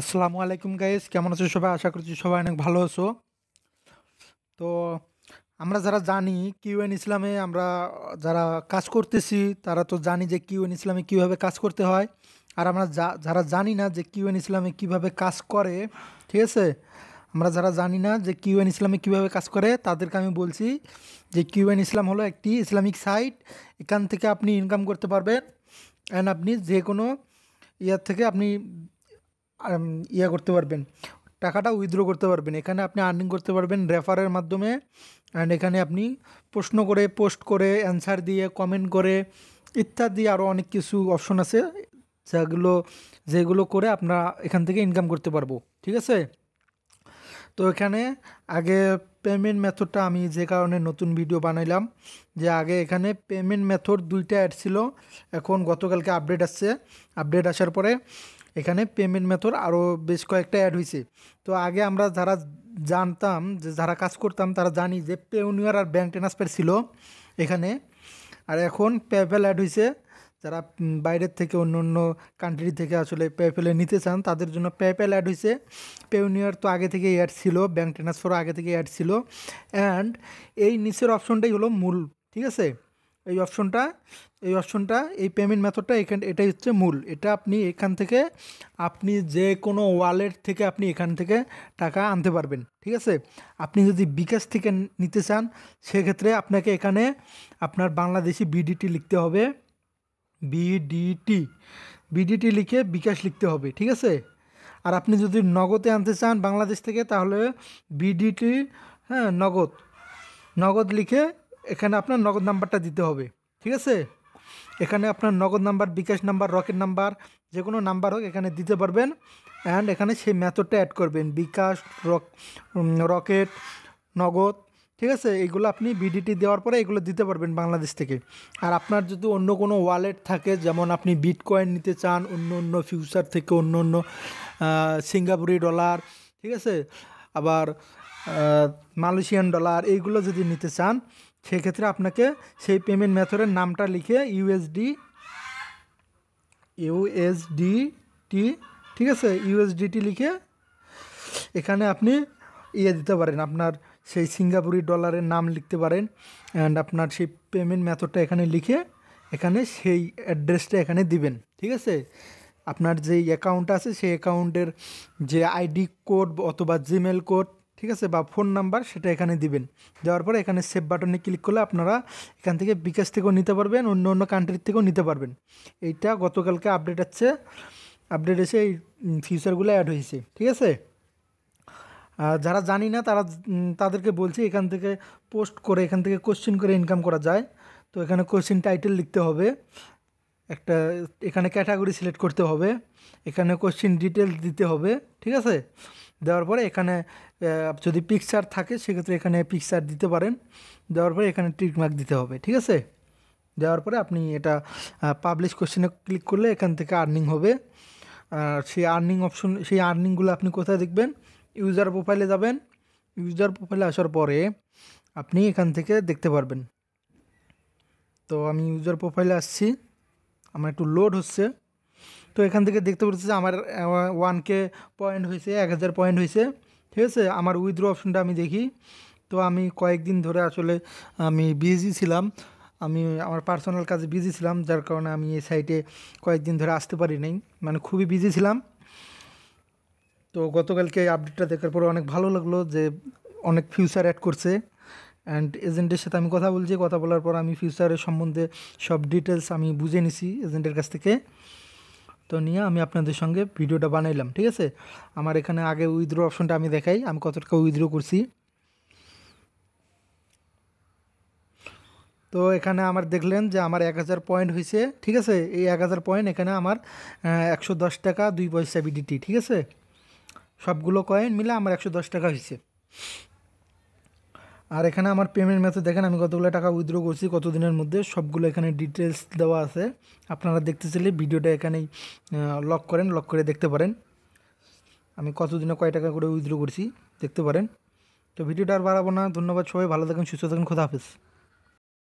আসসালামু আলাইকুম গাইস কেমন আছো সবাই আশা করছি সবাই অনেক ভালো আছো তো আমরা যারা জানি কিউএন ইসলামে আমরা যারা কাজ করতেছি তারা তো জানি যে কিউএন ইসলামে কীভাবে কাজ করতে হয় আর আমরা যারা জানি না যে কিউএন ইসলামে কিভাবে কাজ করে ঠিক আছে আমরা যারা জানি না যে কিউএন ইসলামে কিভাবে কাজ করে তাদেরকে আমি বলছি যে কিউএন ইসলাম হলো একটি ইসলামিক সাইট এখান থেকে আপনি ইনকাম করতে পারবেন অ্যান্ড আপনি যে কোনো ইয়ার থেকে আপনি ইয়ে করতে পারবেন টাকাটা উইথড্র করতে পারবেন এখানে আপনি আর্নিং করতে পারবেন রেফারের মাধ্যমে অ্যান্ড এখানে আপনি প্রশ্ন করে পোস্ট করে অ্যান্সার দিয়ে কমেন্ট করে ইত্যাদি আরও অনেক কিছু অপশন আছে যেগুলো যেগুলো করে আপনারা এখান থেকে ইনকাম করতে পারবো ঠিক আছে তো এখানে আগে পেমেন্ট মেথডটা আমি যে কারণে নতুন ভিডিও বানাইলাম যে আগে এখানে পেমেন্ট মেথড দুইটা অ্যাড ছিল এখন গতকালকে আপডেট আসছে আপডেট আসার পরে এখানে পেমেন্ট মেথড আরও বেশ কয়েকটা অ্যাড হয়েছে তো আগে আমরা যারা জানতাম যে যারা কাজ করতাম তারা জানি যে পেউনিয়ার আর ব্যাঙ্ক ট্রান্সফার ছিল এখানে আর এখন পেপ্যাল অ্যাড হয়েছে যারা বাইরের থেকে অন্য অন্য কান্ট্রি থেকে আসলে পেপ্যালে নিতে চান তাদের জন্য পেপ্যাল অ্যাড হয়েছে পেউনিয়ার তো আগে থেকে অ্যাড ছিল ব্যাঙ্ক ট্রান্সফারও আগে থেকে অ্যাড ছিল অ্যান্ড এই নিচের অপশনটাই হলো মূল ঠিক আছে এই অপশনটা এই অপশনটা এই পেমেন্ট মেথডটা এখান এটাই হচ্ছে মূল এটা আপনি এখান থেকে আপনি যে কোনো ওয়ালেট থেকে আপনি এখান থেকে টাকা আনতে পারবেন ঠিক আছে আপনি যদি বিকাশ থেকে নিতে চান সেক্ষেত্রে আপনাকে এখানে আপনার বাংলাদেশি বিডিটি লিখতে হবে বিডিটি বিডিটি লিখে বিকাশ লিখতে হবে ঠিক আছে আর আপনি যদি নগদে আনতে চান বাংলাদেশ থেকে তাহলে বিডিটি হ্যাঁ নগদ নগদ লিখে এখানে আপনার নগদ নাম্বারটা দিতে হবে ঠিক আছে এখানে আপনার Nagad number bKash number Rocket number যে কোনো নাম্বার হোক এখানে দিতে পারবেন অ্যান্ড এখানে সেই মেথডটা অ্যাড করবেন বিকাশ রক রকেট নগদ ঠিক আছে এগুলো আপনি বিডিটি দেওয়ার পরে এগুলো দিতে পারবেন বাংলাদেশ থেকে আর আপনার যদি অন্য কোনো ওয়ালেট থাকে যেমন আপনি বিটকয়েন নিতে চান অন্য অন্য ফিউচার থেকে অন্য অন্য সিঙ্গাপুরি ডলার ঠিক আছে আবার মালয়েশিয়ান ডলার এইগুলো যদি নিতে চান সেক্ষেত্রে আপনাকে সেই পেমেন্ট মেথডের নামটা লিখে ইউএসডি ইউএসডি টি ঠিক আছে ইউএসডিটি লিখে এখানে আপনি ইয়ে দিতে পারেন আপনার সেই সিঙ্গাপুরি ডলারের নাম লিখতে পারেন অ্যান্ড আপনার সেই পেমেন্ট মেথডটা এখানে লিখে এখানে সেই অ্যাড্রেসটা এখানে দিবেন ঠিক আছে আপনার যেই অ্যাকাউন্ট আছে সেই অ্যাকাউন্টের যে আইডি কোড অথবা জিমেল কোড ঠিক আছে বা ফোন নাম্বার সেটা এখানে দিবেন দেওয়ার পরে এখানে সেভ বাটনে ক্লিক করলে আপনারা এখান থেকে বিকাশ থেকেও নিতে পারবেন অন্য অন্য কান্ট্রির থেকেও নিতে পারবেন এইটা গতকালকে আপডেট আছে আপডেট এসে এই ফিউচারগুলো অ্যাড হয়েছে ঠিক আছে যারা জানি না তারা তাদেরকে বলছি এখান থেকে পোস্ট করে এখান থেকে কোশ্চেন করে ইনকাম করা যায় তো এখানে কোশ্চেন টাইটেল লিখতে হবে একটা এখানে ক্যাটাগরি সিলেক্ট করতে হবে এখানে কোশ্চিন ডিটেলস দিতে হবে ঠিক আছে দেওয়ার পরে এখানে যদি পিকচার থাকে সেক্ষেত্রে এখানে পিকচার দিতে পারেন দেওয়ার পরে এখানে ট্রিকমার্ক দিতে হবে ঠিক আছে দেওয়ার পরে আপনি এটা পাবলিশ কোশ্চেনে ক্লিক করলে এখান থেকে আর্নিং হবে আর সেই আর্নিং অপশন সেই আর্নিংগুলো আপনি কোথায় দেখবেন ইউজার প্রোফাইলে যাবেন ইউজার প্রোফাইলে আসার পরে আপনি এখান থেকে দেখতে পারবেন তো আমি ইউজার প্রোফাইলে আসছি আমার একটু লোড হচ্ছে তো এখান থেকে দেখতে পাচ্ছি যে আমার ওয়ান কে পয়েন্ট হয়েছে এক হাজার পয়েন্ট হয়েছে ঠিক আছে আমার উইথড্রো অপশনটা আমি দেখি তো আমি কয়েকদিন ধরে আসলে আমি বিজি ছিলাম আমি আমার পার্সোনাল কাজে বিজি ছিলাম যার কারণে আমি এই সাইটে কয়েকদিন ধরে আসতে পারি নাই মানে খুবই বিজি ছিলাম তো গতকালকে আপডেটটা দেখার পরে অনেক ভালো লাগলো যে অনেক ফিউচার অ্যাড করছে অ্যান্ড এজেন্টের সাথে আমি কথা বলছি কথা বলার পর আমি ফিউচারের সম্বন্ধে সব ডিটেলস আমি বুঝে নিছি এজেন্টের কাছ থেকে তো নিয়ে আমি আপনাদের সঙ্গে ভিডিওটা বানাইলাম ঠিক আছে আমার এখানে আগে উইথড্রো অপশনটা আমি দেখাই আমি কতটা টাকা করছি তো এখানে আমার দেখলেন যে আমার এক হাজার পয়েন্ট হয়েছে ঠিক আছে এই এক হাজার পয়েন্ট এখানে আমার একশো দশ টাকা দুই পয়সা বিডিটি ঠিক আছে সবগুলো কয়েন মিলে আমার একশো দশ টাকা হয়েছে আর এখানে আমার পেমেন্ট মেথড দেখেন আমি কতগুলো টাকা উইথড্র করছি কতদিনের মধ্যে সবগুলো এখানে ডিটেলস দেওয়া আছে আপনারা দেখতেছিলে ভিডিওটা এখানেই লক করেন লক করে দেখতে পারেন আমি কতদিনে কয় টাকা করে উইথড্র করছি দেখতে পারেন তো ভিডিওটা আর বাড়াবো না ধন্যবাদ সবাই ভালো থাকেন সুস্থ থাকেন খোদা হাফিজ